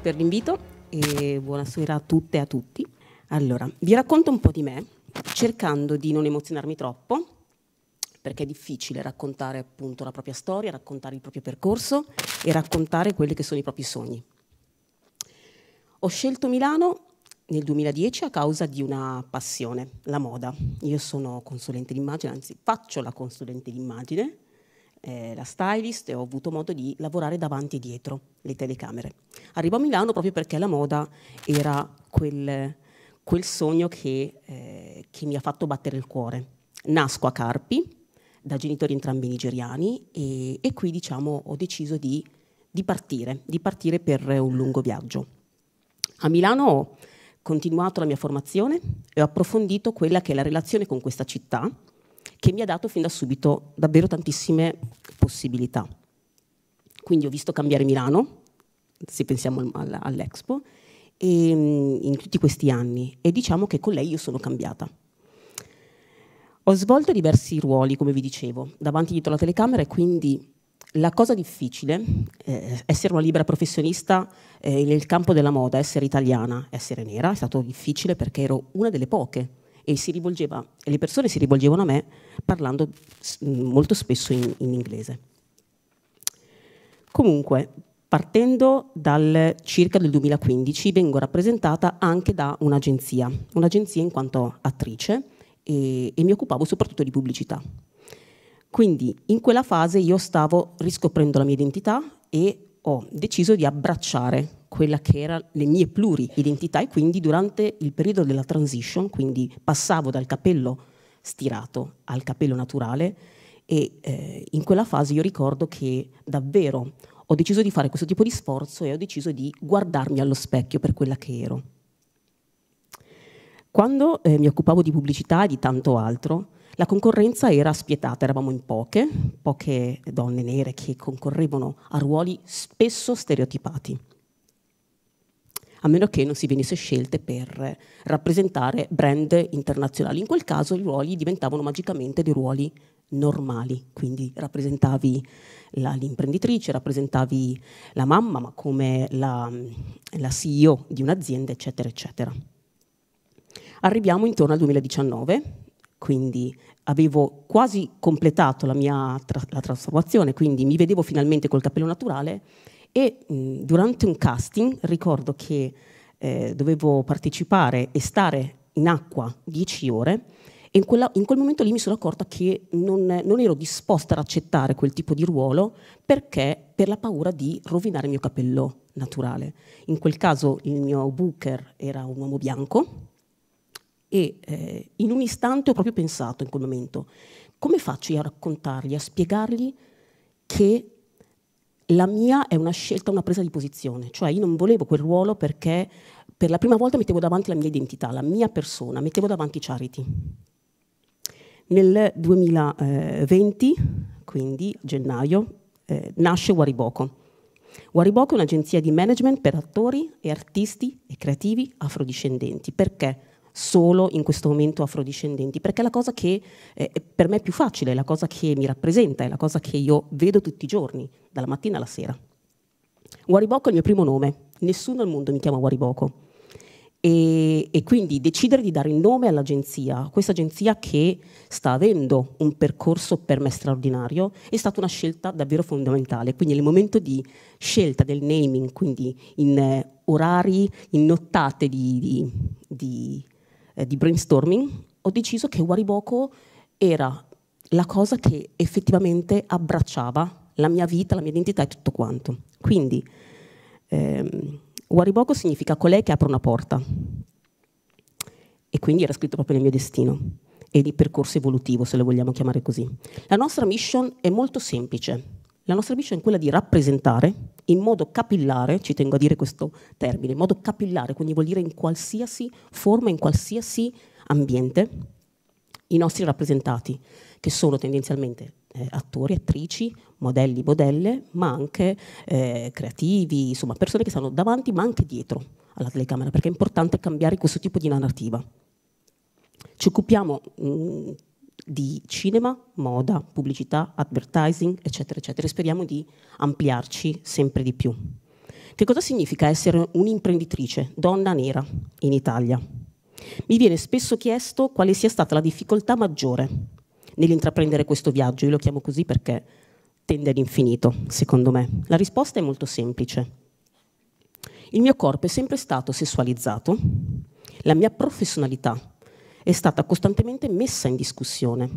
grazie per l'invito e buonasera a tutte e a tutti. Allora, vi racconto un po' di me, cercando di non emozionarmi troppo, perché è difficile raccontare appunto la propria storia, raccontare il proprio percorso e raccontare quelli che sono i propri sogni. Ho scelto Milano nel 2010 a causa di una passione, la moda. Io sono consulente d'immagine, anzi faccio la consulente d'immagine eh, la stylist e ho avuto modo di lavorare davanti e dietro le telecamere. Arrivo a Milano proprio perché la moda era quel, quel sogno che, eh, che mi ha fatto battere il cuore. Nasco a Carpi, da genitori entrambi nigeriani e, e qui diciamo, ho deciso di, di, partire, di partire per un lungo viaggio. A Milano ho continuato la mia formazione e ho approfondito quella che è la relazione con questa città che mi ha dato fin da subito davvero tantissime possibilità. Quindi ho visto cambiare Milano, se pensiamo all'Expo, ehm, in tutti questi anni e diciamo che con lei io sono cambiata. Ho svolto diversi ruoli, come vi dicevo, davanti dietro la telecamera e quindi la cosa difficile, eh, essere una libera professionista eh, nel campo della moda, essere italiana, essere nera, è stato difficile perché ero una delle poche e rivolgeva, le persone si rivolgevano a me parlando molto spesso in, in inglese. Comunque, partendo dal circa del 2015, vengo rappresentata anche da un'agenzia, un'agenzia in quanto attrice e, e mi occupavo soprattutto di pubblicità. Quindi in quella fase io stavo riscoprendo la mia identità e ho deciso di abbracciare quella che era le mie pluri-identità e quindi durante il periodo della transition, quindi passavo dal capello stirato al capello naturale e eh, in quella fase io ricordo che davvero ho deciso di fare questo tipo di sforzo e ho deciso di guardarmi allo specchio per quella che ero. Quando eh, mi occupavo di pubblicità e di tanto altro, la concorrenza era spietata, eravamo in poche, poche donne nere che concorrevano a ruoli spesso stereotipati, a meno che non si venisse scelte per rappresentare brand internazionali. In quel caso i ruoli diventavano magicamente dei ruoli normali, quindi rappresentavi l'imprenditrice, rappresentavi la mamma, ma come la, la CEO di un'azienda, eccetera, eccetera. Arriviamo intorno al 2019, quindi avevo quasi completato la mia tra la trasformazione, quindi mi vedevo finalmente col capello naturale e mh, mm, durante un casting ricordo che eh, dovevo partecipare e stare in acqua dieci ore e in, quella, in, quel momento lì mi sono accorta che non, non, ero disposta ad accettare quel tipo di ruolo perché per la paura di rovinare il mio capello naturale. In quel caso il mio booker era un uomo bianco e eh, in un istante ho proprio pensato in quel momento, come faccio io a raccontargli, a spiegargli che la mia è una scelta, una presa di posizione, cioè io non volevo quel ruolo perché per la prima volta mettevo davanti la mia identità, la mia persona, mettevo davanti Charity. Nel 2020, quindi gennaio, eh, nasce Wariboko. Wariboko è un'agenzia di management per attori e artisti e creativi afrodiscendenti. Perché? solo in questo momento afrodiscendenti, perché è la cosa che eh, per me è più facile, è la cosa che mi rappresenta, è la cosa che io vedo tutti i giorni, dalla mattina alla sera. Wariboko è il mio primo nome, nessuno al mondo mi chiama Wariboko. E, e, quindi decidere di dare il nome all'agenzia, questa agenzia che sta avendo un percorso per me straordinario, è stata una scelta davvero fondamentale. Quindi nel momento di scelta del naming, quindi in eh, orari, in nottate di, di, di eh, di brainstorming, ho deciso che Wariboko era la cosa che effettivamente abbracciava la mia vita, la mia identità e tutto quanto. Quindi ehm, Wariboko significa colei che apre una porta e quindi era scritto proprio nel mio destino e di percorso evolutivo, se lo vogliamo chiamare così. La nostra mission è molto semplice, la nostra mission è quella di rappresentare in modo capillare, ci tengo a dire questo termine, in modo capillare, quindi vuol dire in qualsiasi forma, in qualsiasi ambiente, i nostri rappresentati, che sono tendenzialmente eh, attori, attrici, modelli, modelle, ma anche eh, creativi, insomma persone che stanno davanti ma anche dietro alla telecamera, perché è importante cambiare questo tipo di narrativa. Ci occupiamo mh, mm, di cinema, moda, pubblicità, advertising, eccetera, eccetera. E speriamo di ampliarci sempre di più. Che cosa significa essere un'imprenditrice, donna nera, in Italia? Mi viene spesso chiesto quale sia stata la difficoltà maggiore nell'intraprendere questo viaggio. Io lo chiamo così perché tende all'infinito, secondo me. La risposta è molto semplice. Il mio corpo è sempre stato sessualizzato, la mia professionalità è stata costantemente messa in discussione,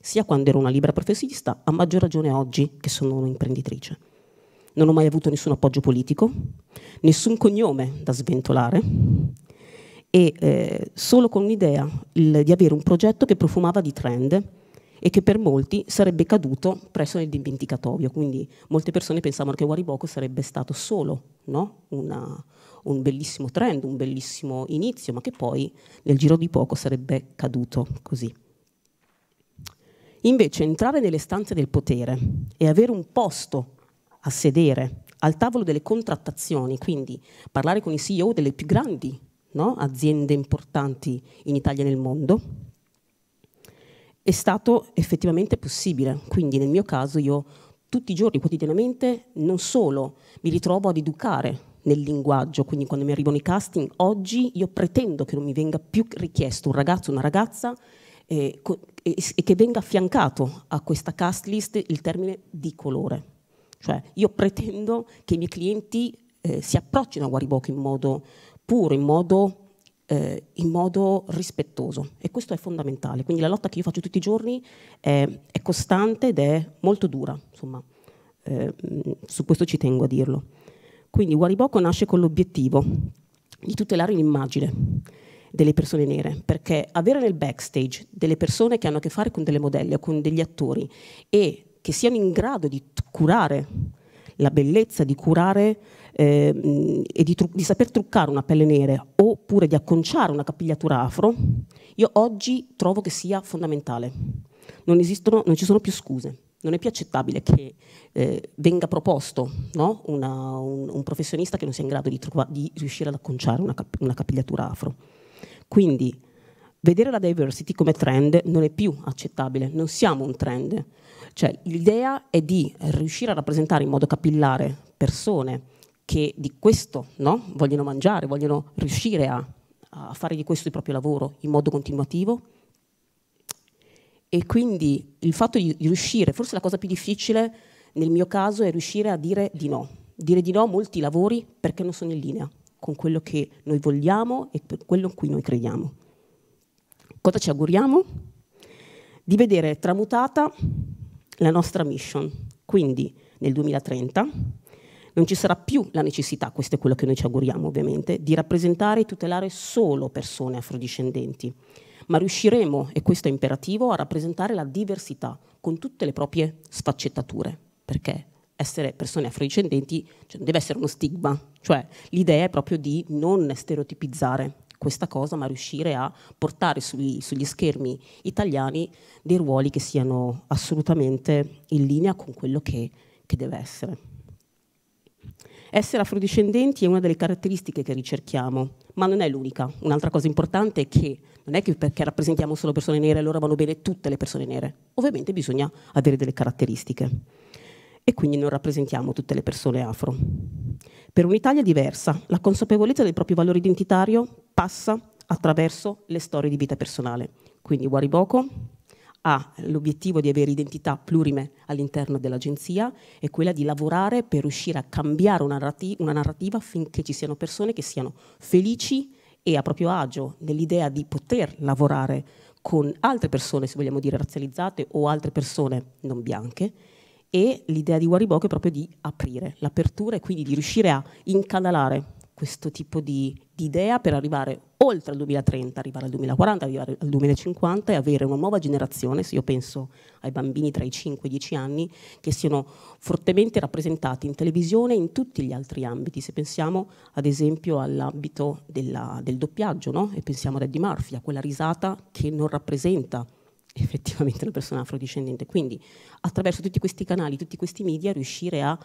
sia quando ero una libera professionista, a maggior ragione oggi che sono un'imprenditrice. Non ho mai avuto nessun appoggio politico, nessun cognome da sventolare e eh, solo con l'idea di avere un progetto che profumava di trend e che per molti sarebbe caduto presso nel dimenticatoio. Quindi molte persone pensavano che Wariboko sarebbe stato solo no? una, un bellissimo trend, un bellissimo inizio, ma che poi nel giro di poco sarebbe caduto così. Invece entrare nelle stanze del potere e avere un posto a sedere al tavolo delle contrattazioni, quindi parlare con i CEO delle più grandi no, aziende importanti in Italia e nel mondo, è stato effettivamente possibile. Quindi nel mio caso io tutti i giorni, quotidianamente, non solo mi ritrovo ad educare nel linguaggio, quindi quando mi arrivano i casting, oggi io pretendo che non mi venga più richiesto un ragazzo, una ragazza, eh, e, che venga affiancato a questa cast list il termine di colore. Cioè io pretendo che i miei clienti eh, si approccino a Guaribocco in modo puro, in modo, eh, in modo, rispettoso e questo è fondamentale. Quindi la lotta che io faccio tutti i giorni è, è costante ed è molto dura, insomma, eh, mm, su questo ci tengo a dirlo. Quindi Waribocco nasce con l'obiettivo di tutelare l'immagine delle persone nere, perché avere nel backstage delle persone che hanno a che fare con delle modelle o con degli attori e che siano in grado di curare la bellezza, di curare eh, e di, di, saper truccare una pelle nera oppure di acconciare una capigliatura afro, io oggi trovo che sia fondamentale. non, esistono, non ci sono più scuse non è più accettabile che eh, venga proposto no? una, un, un, professionista che non sia in grado di, di riuscire ad acconciare una, una, capigliatura afro. Quindi vedere la diversity come trend non è più accettabile, non siamo un trend. Cioè, l'idea è di riuscire a rappresentare in modo capillare persone che di questo no? vogliono mangiare, vogliono riuscire a, a fare di questo il proprio lavoro in modo continuativo e quindi il fatto di, riuscire, forse la cosa più difficile nel mio caso è riuscire a dire di no. Dire di no a molti lavori perché non sono in linea con quello che noi vogliamo e per quello in cui noi crediamo. Cosa ci auguriamo? Di vedere tramutata la nostra mission. Quindi nel 2030 non ci sarà più la necessità, questo è quello che noi ci auguriamo ovviamente, di rappresentare e tutelare solo persone afrodiscendenti ma riusciremo, e questo è imperativo, a rappresentare la diversità con tutte le proprie sfaccettature, perché essere persone afrodiscendenti cioè, deve essere uno stigma, cioè l'idea è proprio di non stereotipizzare questa cosa, ma riuscire a portare sugli, sugli schermi italiani dei ruoli che siano assolutamente in linea con quello che, che deve essere. Essere afrodiscendenti è una delle caratteristiche che ricerchiamo, ma non è l'unica. Un'altra cosa importante è che non è che perché rappresentiamo solo persone nere allora vanno bene tutte le persone nere. Ovviamente bisogna avere delle caratteristiche. E quindi non rappresentiamo tutte le persone afro. Per un'Italia diversa, la consapevolezza del proprio valore identitario passa attraverso le storie di vita personale. Quindi Wariboko, ha l'obiettivo di avere identità plurime all'interno dell'agenzia è quella di lavorare per riuscire a cambiare una narrativa, una narrativa affinché ci siano persone che siano felici e a proprio agio nell'idea di poter lavorare con altre persone, se vogliamo dire razzializzate o altre persone non bianche e l'idea di Wariboco è proprio di aprire l'apertura e quindi di riuscire a incanalare questo tipo di, di, idea per arrivare oltre il 2030, arrivare al 2040, arrivare al 2050 e avere una nuova generazione, se io penso ai bambini tra i 5 e i 10 anni, che siano fortemente rappresentati in televisione e in tutti gli altri ambiti. Se pensiamo ad esempio all'ambito del doppiaggio, no? e pensiamo ad Eddie Murphy, a quella risata che non rappresenta effettivamente una persona afrodiscendente. Quindi attraverso tutti questi canali, tutti questi media, riuscire a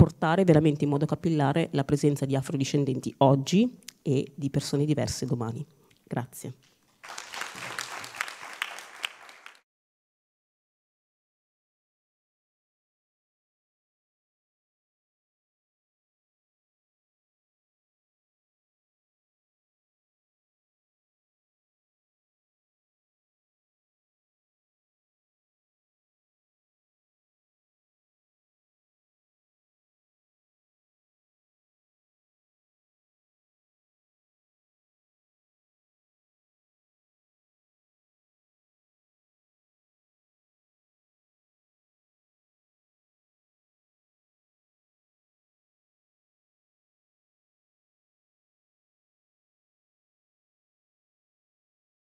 portare veramente in modo capillare la presenza di afrodiscendenti oggi e di persone diverse domani. Grazie.